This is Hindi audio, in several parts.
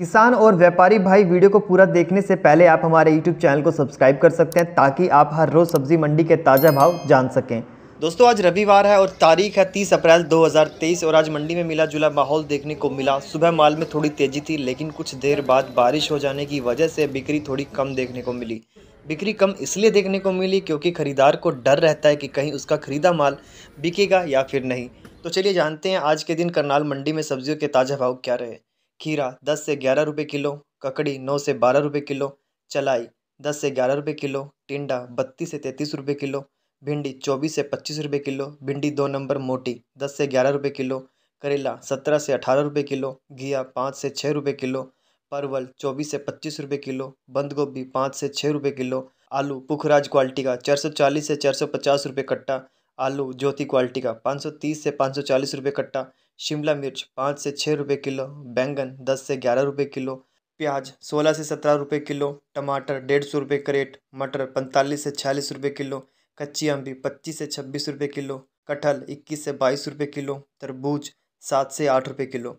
किसान और व्यापारी भाई वीडियो को पूरा देखने से पहले आप हमारे यूट्यूब चैनल को सब्सक्राइब कर सकते हैं ताकि आप हर रोज़ सब्जी मंडी के ताज़ा भाव जान सकें दोस्तों आज रविवार है और तारीख है 30 अप्रैल 2023 और आज मंडी में मिला जुला माहौल देखने को मिला सुबह माल में थोड़ी तेज़ी थी लेकिन कुछ देर बाद बारिश हो जाने की वजह से बिक्री थोड़ी कम देखने को मिली बिक्री कम इसलिए देखने को मिली क्योंकि खरीदार को डर रहता है कि कहीं उसका खरीदा माल बिकेगा या फिर नहीं तो चलिए जानते हैं आज के दिन करनाल मंडी में सब्जियों के ताज़ा भाव क्या रहे खीरा दस से ग्यारह रुपये किलो ककड़ी नौ से बारह रुपये किलो चलाई दस से ग्यारह रुपये किलो टिंडा बत्तीस से तैंतीस रुपये किलो भिंडी चौबीस से पच्चीस रुपये किलो भिंडी दो नंबर मोटी दस से ग्यारह रुपये किलो करेला सत्रह से अठारह रुपये किलो घिया पाँच से छः रुपये किलो परवल चौबीस से पच्चीस रुपये किलो बंद गोभी पाँच से छः रुपये किलो आलू पुखराज क्वालिटी का चार सौ चालीस से चार सौ पचास रुपये कट्टा आलू ज्योति क्वालिटी का पाँच सौ तीस से पाँच सौ चालीस रुपये कट्टा शिमला मिर्च पाँच से छः रुपये किलो बैंगन दस से ग्यारह रुपये किलो प्याज सोलह से सत्रह रुपये किलो टमाटर डेढ़ सौ रुपये करेट मटर पैंतालीस से छियालीस रुपये किलो कच्ची अम्बी पच्चीस से छब्बीस रुपये किलो कटहल इक्कीस से बाईस रुपये किलो तरबूज सात से आठ रुपये किलो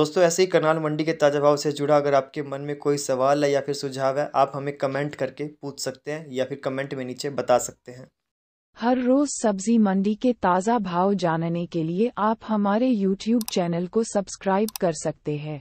दोस्तों ऐसे ही करनाल मंडी के ताज़ा भाव से जुड़ा अगर आपके मन में कोई सवाल है या फिर सुझाव है आप हमें कमेंट करके पूछ सकते हैं या फिर कमेंट में नीचे बता सकते हैं हर रोज सब्जी मंडी के ताज़ा भाव जानने के लिए आप हमारे YouTube चैनल को सब्सक्राइब कर सकते हैं